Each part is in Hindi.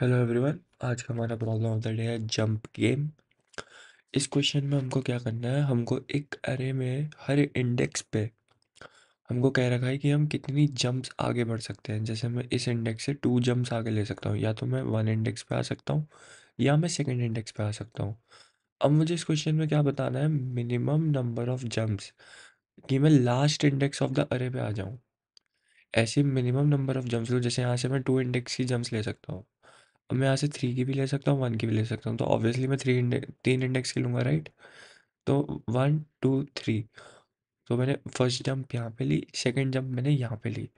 हेलो एवरीवन आज का हमारा प्रॉब्लम ऑफ द डे है जंप गेम इस क्वेश्चन में हमको क्या करना है हमको एक अरे में हर इंडेक्स पे हमको कह रखा है कि हम कितनी जंप्स आगे बढ़ सकते हैं जैसे मैं इस इंडेक्स से टू जंप्स आगे ले सकता हूँ या तो मैं वन इंडेक्स पे आ सकता हूँ या मैं सेकेंड इंडेक्स पे आ सकता हूँ अब मुझे इस क्वेश्चन में क्या बताना है मिनिमम नंबर ऑफ जंप्स कि मैं लास्ट इंडेक्स ऑफ द अरे पे आ जाऊँ ऐसे मिनिमम नंबर ऑफ जंप्स लो जैसे यहाँ से मैं टू इंडेक्स की जंप्स ले सकता हूँ अब मैं यहाँ से थ्री की भी ले सकता हूँ वन की भी ले सकता हूँ तो ऑब्वियसली मैं थ्री इंडे तीन इंडेक्स की लूँगा राइट तो वन टू थ्री तो मैंने फर्स्ट जंप यहाँ पे ली सेकंड जंप मैंने यहाँ पे ली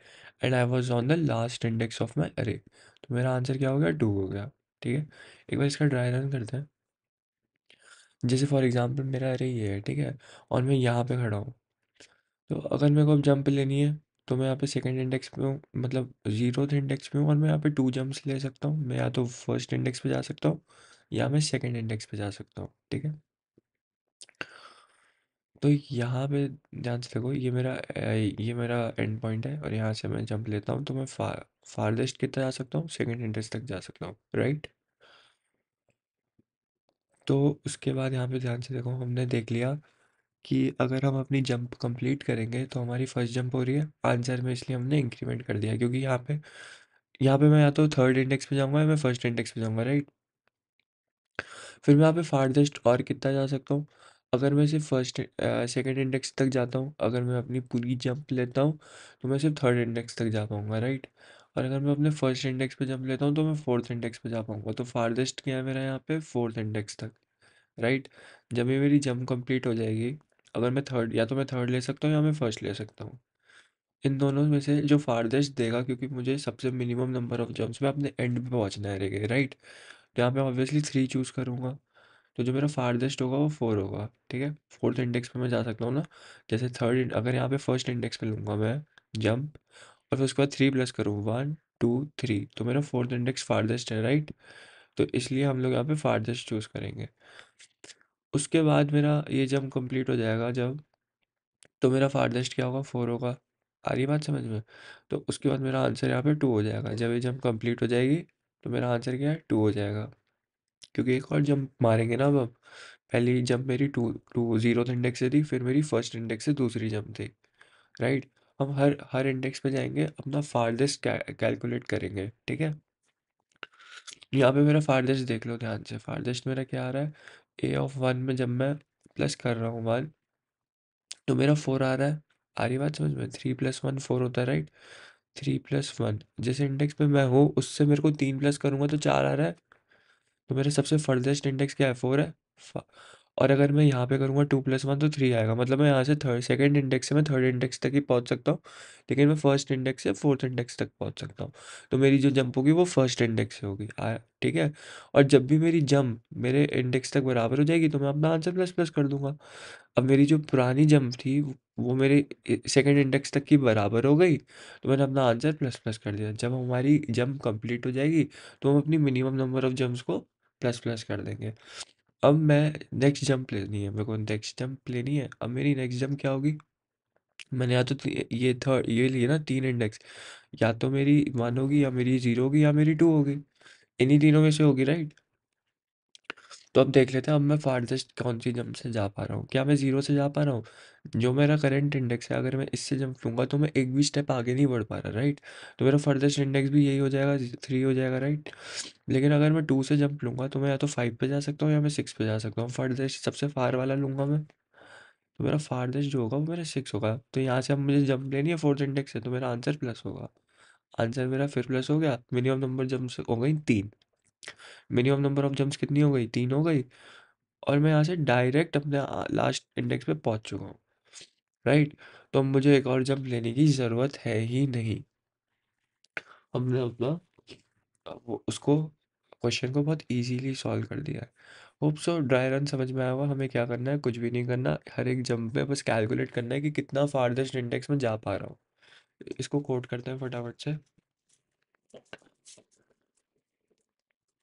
and I was on the last index of my array तो मेरा आंसर क्या हो गया टू हो गया ठीक है एक बार इसका ड्राई रन करते हैं जैसे फॉर एग्जांपल मेरा अरे ये है ठीक है और मैं यहाँ पे खड़ा हूँ तो अगर मेरे को अब जंप लेनी है तो मैं यहाँ पे सेकंड इंडेक्स पे हूँ मतलब जीरोथ इंडेक्स पे हूँ और मैं यहाँ पे टू जंप्स ले सकता हूँ मैं या तो फर्स्ट इंडेक्स पे जा सकता हूँ या मैं सेकंड इंडेक्स पे जा सकता हूँ ठीक है तो यहाँ पे ध्यान से देखो ये मेरा ये मेरा एंड पॉइंट है और यहाँ से मैं जंप लेता हूँ तो मैं फा, फारदेस्ट कितना जा सकता हूँ सेकेंड इंडेक्स तक जा सकता हूँ राइट तो उसके बाद यहाँ पे ध्यान से देखो हमने देख लिया कि अगर हम अपनी जंप कंप्लीट करेंगे तो हमारी फर्स्ट जंप हो रही है आंसर में इसलिए हमने इंक्रीमेंट कर दिया क्योंकि यहाँ पे यहाँ पे मैं या तो थर्ड इंडेक्स पे जाऊँगा या मैं फर्स्ट इंडेक्स पे जाऊँगा राइट फिर मैं यहाँ पे फार्देस्ट और कितना जा सकता हूँ अगर मैं सिर्फ फर्स्ट सेकेंड इंडेक्स तक जाता हूँ अगर मैं अपनी पूरी जंप लेता हूँ तो मैं सिर्फ थर्ड इंडेक्स तक जा पाऊँगा राइट और अगर मैं अपने फर्स्ट इंडेक्स पे जंप लेता हूँ तो मैं फोर्थ इंडेक्स पे जा पाऊँगा तो फार्देस्ट क्या है मेरा यहाँ पे फोर्थ इंडेक्स तक राइट जब ये मेरी जंप कंप्लीट हो जाएगी अगर मैं थर्ड या तो मैं थर्ड ले सकता हूँ या मैं फर्स्ट ले सकता हूँ इन दोनों में से जो फारदेस्ट देगा क्योंकि मुझे सबसे मिनिमम नंबर ऑफ जम्प्स में अपने एंड पे पहुँचना है रहेगा राइट तो यहाँ पे ऑब्वियसली थ्री चूज़ करूँगा तो जो मेरा फारदेस्ट होगा वो फोर होगा ठीक है फोर्थ इंडेक्स पे मैं जा सकता हूँ ना जैसे थर्ड अगर यहाँ पे फर्स्ट इंडेक्स पे लूँगा मैं जंप और फिर उसके बाद थ्री प्लस करूँ वन टू थ्री तो मेरा फोर्थ इंडेक्स फारदेस्ट है राइट तो इसलिए हम लोग यहाँ पे फारदेस्ट चूज़ करेंगे उसके बाद मेरा ये जब कंप्लीट हो जाएगा जब, तो मेरा फारदेस्ट क्या होगा फोर होगा। आ रही है बात समझ में? तो उसके बाद मेरा आंसर यहाँ पे टू हो जाएगा। जब ये जंप कंप्लीट हो जाएगी, तो मेरा आंसर क्या है टू हो जाएगा। क्योंकि एक और जंप मारेंगे ना अब हम, पहली जंप मेरी टू टू जीरो इंडेक्स से थी, फिर मेरी फर्स्ट इंडेक्स से दूसरी जंप थी, राइट? हम हर हर इंडेक्स पे जाएंगे अपना फारदेस्ट कैलकुलेट करेंगे, ठीक है? यहाँ पे मेरा फारदेस्ट देख लो ध्यान से, फारदेस्ट मेरा क्या आ रहा है ए ऑफ वन में जब मैं प्लस कर रहा हूँ वन तो मेरा फोर आ रहा है आ रही बात समझ में थ्री प्लस वन फोर होता है राइट थ्री प्लस वन जिस इंडेक्स पे मैं हूँ उससे मेरे को तीन प्लस करूँगा तो चार आ रहा है तो मेरा सबसे फर्देस्ट इंडेक्स क्या है फोर है और अगर मैं यहाँ पे करूँगा टू प्लस वन तो थ्री आएगा मतलब मैं यहाँ से थर्ड सेकेंड इंडेक्स से मैं थर्ड इंडेक्स तक ही पहुँच सकता हूँ लेकिन मैं फर्स्ट इंडेक्स से फोर्थ इंडेक्स तक पहुँच सकता हूँ तो मेरी जो जंप होगी वो फर्स्ट इंडेक्स से होगी ठीक है और जब भी मेरी जंप मेरे इंडेक्स तक बराबर हो जाएगी तो मैं अपना आंसर प्लस प्लस कर दूंगा अब मेरी जो पुरानी जंप थी वो मेरे सेकेंड इंडेक्स तक की बराबर हो गई तो मैंने अपना आंसर प्लस प्लस कर दिया जब हमारी जंप कंप्लीट हो जाएगी तो हम अपनी मिनिमम नंबर ऑफ़ जंप्स को प्लस प्लस कर देंगे अब मैं नेक्स्ट जंप लेनी है मेरे को नेक्स्ट जंप लेनी है अब मेरी नेक्स्ट जंप क्या होगी मैंने या तो ये थर्ड ये लिए ना तीन इंडेक्स या तो मेरी वन होगी या मेरी जीरो होगी या मेरी टू होगी इन्हीं तीनों में से होगी राइट तो अब देख लेते हैं अब मैं फार्जेस्ट कौन सी जंप से जा पा रहा हूँ क्या मैं जीरो से जा पा रहा हूँ जो मेरा करंट इंडेक्स है अगर मैं इससे जंप लूँगा तो मैं एक भी स्टेप आगे नहीं बढ़ पा रहा राइट तो मेरा फर्दस्ट इंडेक्स भी यही हो जाएगा थ्री हो जाएगा राइट लेकिन अगर मैं टू से जंप लूँगा तो मैं या तो फाइव पे जा सकता हूँ या मैं सिक्स पे जा सकता हूँ फर्दस्ट सबसे फार वाला लूँगा मैं तो मेरा फारदेस्ट जो होगा वो मेरा सिक्स होगा तो यहाँ से अब मुझे जंप लेनी है फोर्थ इंडेक्स है तो मेरा आंसर प्लस होगा आंसर मेरा फिर प्लस हो गया मिनिमम नंबर जंप्स हो गई तीन मिनिमम नंबर ऑफ जंप्स कितनी हो गई तीन हो गई और मैं यहाँ से डायरेक्ट अपने लास्ट इंडेक्स पे पहुँच चुका हूँ राइट तो अब मुझे एक और जंप लेने की ज़रूरत है ही नहीं हमने अपना वो उसको क्वेश्चन को बहुत इजीली सॉल्व कर दिया है होप सो ड्राई रन समझ में आया हुआ हमें क्या करना है कुछ भी नहीं करना हर एक जंप पे बस कैलकुलेट करना है कि कितना फार्देस्ट इंडेक्स में जा पा रहा हूँ इसको कोट करते हैं फटाफट से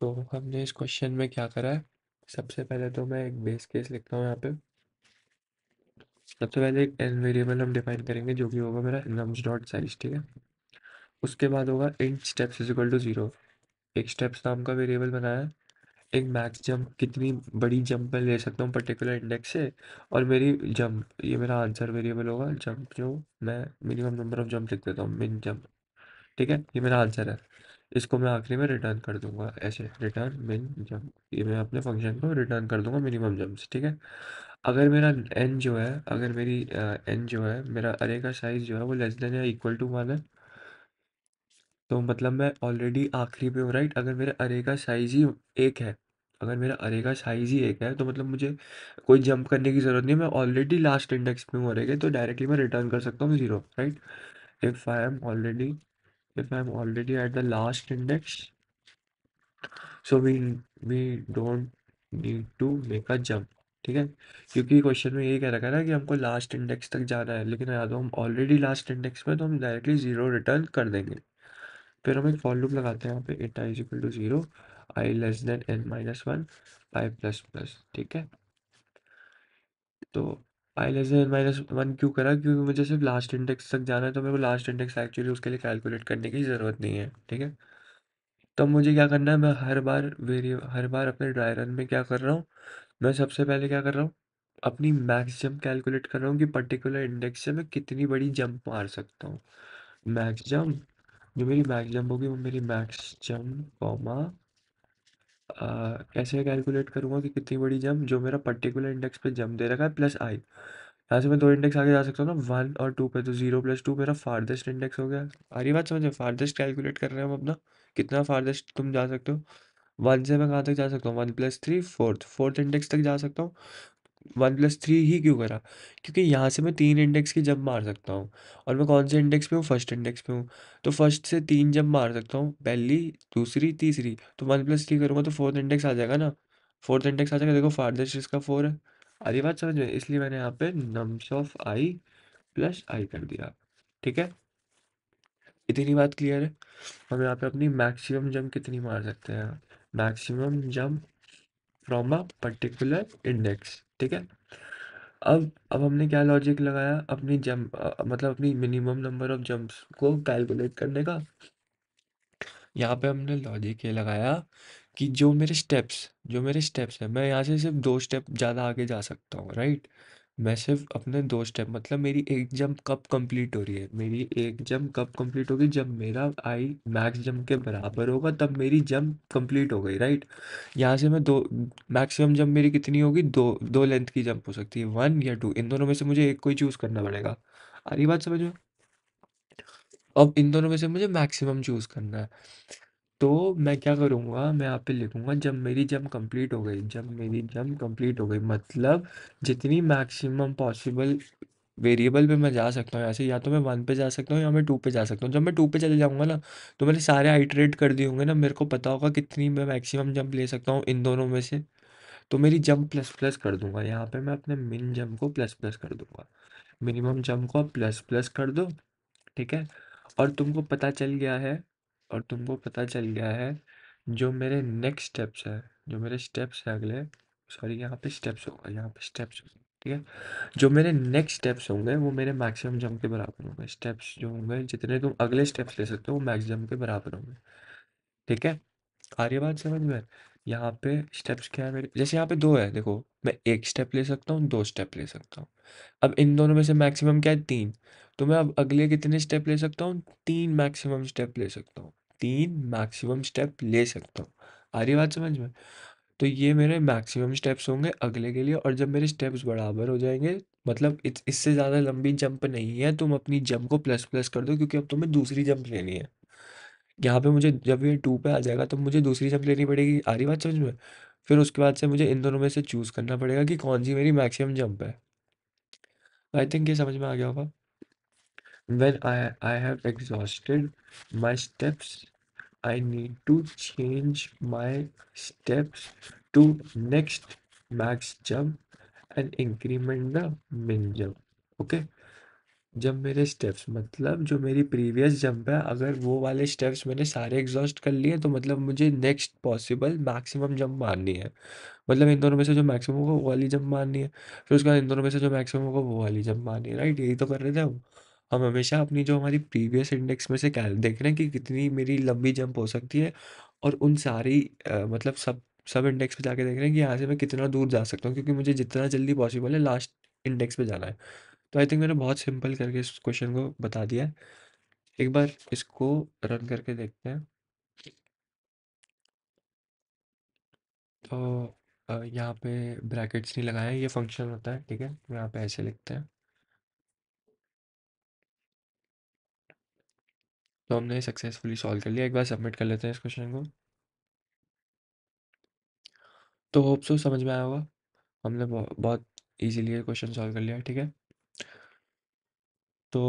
तो हमने इस क्वेश्चन में क्या करा है सबसे पहले तो मैं एक बेस केस लिखता हूँ यहाँ पे सबसे पहले एक एन वेरिएबल हम डिफाइन करेंगे जो कि होगा मेरा नम्स डॉट साइज ठीक है उसके बाद होगा int steps is equal to zero एक स्टेप्स नाम का वेरिएबल बनाया एक मैक्स जंप कितनी बड़ी जंप मैं ले सकता हूँ पर्टिकुलर इंडेक्स से और मेरी जंप ये मेरा आंसर वेरिएबल होगा जंप जो मैं मिनिमम नंबर ऑफ जंप लिख देता हूँ मिन जंप ठीक है ये मेरा आंसर है इसको मैं आखिरी में रिटर्न कर दूंगा ऐसे रिटर्न मिन जंप ये मैं अपने फंक्शन को रिटर्न कर दूंगा मिनिमम जंप ठीक है अगर मेरा एन जो है अगर मेरी एन जो है मेरा अरे का साइज़ जो है वो लेस देन या इक्वल टू वन है तो मतलब मैं ऑलरेडी आखिरी पे हूँ राइट अगर मेरे अरे का साइज़ ही एक है अगर मेरा अरे का साइज़ ही एक है तो मतलब मुझे कोई जंप करने की ज़रूरत नहीं मैं ऑलरेडी लास्ट इंडेक्स पे हूँ अरे के तो डायरेक्टली मैं रिटर्न कर सकता हूँ zero right if I am already if I am already at the last index so we we don't need to make a jump ठीक है क्योंकि क्वेश्चन में यही कह रखा है ना कि हमको लास्ट इंडेक्स तक जाना है लेकिन या तो हम ऑलरेडी लास्ट इंडेक्स में तो हम डायरेक्टली ज़ीरो रिटर्न कर देंगे फिर हम एक फॉल लूप लगाते हैं यहाँ पे at i equal to zero i less than n minus one i plus plus ठीक है तो i less than n minus one क्यों करा क्योंकि मुझे सिर्फ लास्ट इंडेक्स तक जाना है तो मेरे को लास्ट इंडेक्स एक्चुअली उसके लिए कैलकुलेट करने की ज़रूरत नहीं है ठीक है तो मुझे क्या करना है मैं हर बार वेरिए हर बार अपने ड्राई रन में क्या कर रहा हूँ मैं सबसे पहले क्या कर रहा हूँ, अपनी मैक्स जंप कैलकुलेट कर रहा हूँ कि पर्टिकुलर इंडेक्स से मैं कितनी बड़ी जंप मार सकता हूँ। मैक्स जंप जो मेरी मैक्स जंप होगी वो मेरी मैक्स जंप कॉमा कैसे कैलकुलेट करूँगा कि कितनी बड़ी जंप जो मेरा पर्टिकुलर इंडेक्स पे जंप दे रखा है प्लस आई। यहाँ से मैं दो इंडेक्स आगे जा सकता हूँ ना वन और टू पे तो जीरो प्लस टू मेरा फ़ार्देस्ट इंडेक्स हो गया। आ रही बात समझे फ़ार्देस्ट कैलकुलेट कर रहे हैं हम अपना, कितना फ़ार्देस्ट तुम जा सकते हो। वन से मैं कहाँ तक जा सकता हूँ one plus three fourth fourth index तक जा सकता हूँ वन प्लस थ्री ही क्यों करा क्योंकि यहाँ से मैं तीन इंडेक्स की जंप मार सकता हूँ और मैं कौन से इंडेक्स पे हूँ फर्स्ट इंडेक्स पे हूँ तो फर्स्ट से तीन जंप मार सकता हूँ पहली दूसरी तीसरी तो वन प्लस थ्री करूँगा तो फोर्थ इंडेक्स आ जाएगा ना फोर्थ इंडेक्स आ जाएगा देखो फार्देस्ट इसका फोर है आधी बात समझ में इसलिए मैंने यहाँ पे nums of i plus i कर दिया ठीक है इतनी बात क्लियर है हम यहाँ पे अपनी मैक्सिमम जंप कितनी मार सकते हैं maximum jump from a particular index ठीक है अब अब हमने क्या लॉजिक लगाया अपनी जंप मतलब अपनी मिनिमम नंबर ऑफ जंप्स को कैलकुलेट करने का यहाँ पे हमने लॉजिक ये लगाया कि जो मेरे स्टेप्स जो मेरे स्टेप्स हैं मैं यहाँ से सिर्फ दो स्टेप ज़्यादा आगे जा सकता हूँ राइट मैं सिर्फ़ अपने दो स्टेप मतलब मेरी एक जंप कब कंप्लीट हो रही है मेरी एक जंप कब कंप्लीट होगी जब मेरा आई मैक्स जंप के बराबर होगा तब मेरी जंप कंप्लीट हो गई राइट यहाँ से मैं दो मैक्सिमम जंप मेरी कितनी होगी दो दो लेंथ की जंप हो सकती है वन या टू इन दोनों में से मुझे एक को ही चूज़ करना पड़ेगा आ रही बात समझ में अब इन दोनों में से मुझे मैक्सिमम चूज़ करना है तो मैं क्या करूँगा, मैं यहाँ पे लिखूँगा जब मेरी जंप कंप्लीट हो गई जब मेरी जंप कंप्लीट हो गई मतलब जितनी मैक्सिमम पॉसिबल वेरिएबल पे मैं जा सकता हूँ ऐसे या तो मैं वन पे जा सकता हूँ या मैं टू पे जा सकता हूँ जब मैं टू पे चले जाऊँगा ना तो मैंने सारे आइट्रेट कर दिए होंगे ना मेरे को पता होगा कितनी मैं मैक्सिमम जंप ले सकता हूँ इन दोनों में से तो मेरी जंप प्लस प्लस कर दूंगा यहाँ पे मैं अपने मिन जंप को प्लस प्लस कर दूंगा मिनिमम जंप को प्लस प्लस कर दो ठीक है और तुमको पता चल गया है और तुमको पता चल गया है जो मेरे नेक्स्ट स्टेप्स है जो मेरे स्टेप्स है अगले सॉरी यहाँ पे स्टेप्स होगा यहाँ पे स्टेप्स होगा ठीक है जो मेरे नेक्स्ट स्टेप्स होंगे वो मेरे मैक्सिमम जंप के बराबर होंगे स्टेप्स जो होंगे जितने तुम अगले स्टेप्स ले सकते हो वो मैक्स के बराबर होंगे ठीक है आ रही बात समझ में यहाँ पे स्टेप्स क्या है मेरे जैसे यहाँ पे दो है देखो मैं एक स्टेप ले सकता हूँ दो स्टेप ले सकता हूँ अब इन दोनों में से मैक्सिमम क्या है तीन तो मैं अब अगले कितने स्टेप ले सकता हूँ तीन मैक्सिमम स्टेप ले सकता हूँ तीन मैक्सिमम स्टेप ले सकता हूँ आ रही बात समझ में तो ये मेरे मैक्सिमम स्टेप्स होंगे अगले के लिए और जब मेरे स्टेप्स बराबर हो जाएंगे मतलब इस इससे ज़्यादा लंबी जंप नहीं है तुम अपनी जंप को प्लस प्लस कर दो क्योंकि अब तुम्हें दूसरी जंप लेनी है यहाँ पे मुझे जब ये टू पे आ जाएगा तो मुझे दूसरी जंप लेनी पड़ेगी आ रही बात समझ में फिर उसके बाद से मुझे इन दोनों में से चूज़ करना पड़ेगा कि कौन सी मेरी मैक्सिमम जंप है आई थिंक ये समझ में आ गया होगा When I, I have exhausted my steps, I need to change my steps to next max jump and increment the min jump. Okay okay? जब मेरे स्टेप्स मतलब जो मेरी प्रीवियस जंप है अगर वो वाले स्टेप्स मैंने सारे एग्जॉस्ट कर लिए तो मतलब मुझे नेक्स्ट पॉसिबल मैक्सिमम जंप मारनी है मतलब इन दोनों में से जो मैक्सिमम होगा वो वाली जंप मारनी है फिर उसके बाद इन दोनों में से जो मैक्सिमम होगा वो वाली जंप मारनी है राइट यही तो कर रहे थे हम हम हमेशा अपनी जो हमारी प्रीवियस इंडेक्स में से कैल देख रहे हैं कि कितनी मेरी लंबी जंप हो सकती है और उन सारी आ, मतलब सब सब इंडेक्स पे जाके देख रहे हैं कि यहाँ से मैं कितना दूर जा सकता हूँ क्योंकि मुझे जितना जल्दी पॉसिबल है लास्ट इंडेक्स पे जाना है तो आई थिंक मैंने बहुत सिंपल करके इस क्वेश्चन को बता दिया है एक बार इसको रन करके देखते हैं तो यहाँ पे ब्रैकेट्स नहीं लगाए ये फंक्शन होता है ठीक है यहाँ पे ऐसे लिखते हैं तो हमने सक्सेसफुली सॉल्व कर लिया एक बार सबमिट कर लेते हैं इस क्वेश्चन को तो होप सो समझ में आया होगा हमने बहुत इजीली क्वेश्चन सॉल्व कर लिया ठीक है तो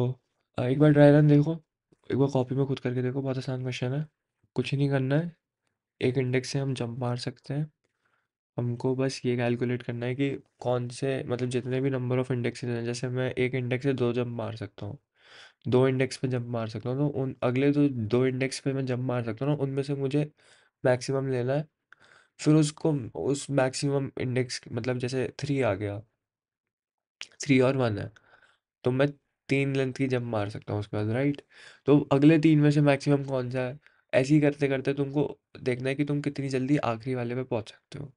एक बार ड्राई रन देखो एक बार कॉपी में खुद करके देखो बहुत आसान क्वेश्चन है कुछ नहीं करना है एक इंडेक्स से हम जंप मार सकते हैं हमको बस ये कैलकुलेट करना है कि कौन से मतलब जितने भी नंबर ऑफ़ इंडेक्सेस हैं जैसे मैं एक इंडेक्स से दो जंप मार सकता हूँ दो इंडेक्स पे जंप मार सकता हूँ तो उन अगले जो दो इंडेक्स पे मैं जंप मार सकता हूँ ना उनमें से मुझे मैक्सिमम लेना है फिर उसको उस मैक्सिमम इंडेक्स मतलब जैसे थ्री आ गया थ्री और वन है तो मैं तीन लेंथ की जंप मार सकता हूँ उसके बाद राइट तो अगले तीन में से मैक्सिमम कौन सा है ऐसे ही करते करते तुमको देखना है कि तुम कितनी जल्दी आखिरी वाले पे पहुँच सकते हो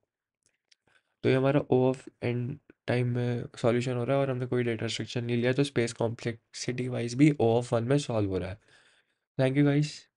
तो ये हमारा ओ ऑफ एंड टाइम में सॉल्यूशन हो रहा है और हमने कोई डेटा स्ट्रक्चर नहीं लिया तो स्पेस कॉम्प्लेक्सिटी वाइज भी ओ ऑफ वन में सॉल्व हो रहा है थैंक यू गाइस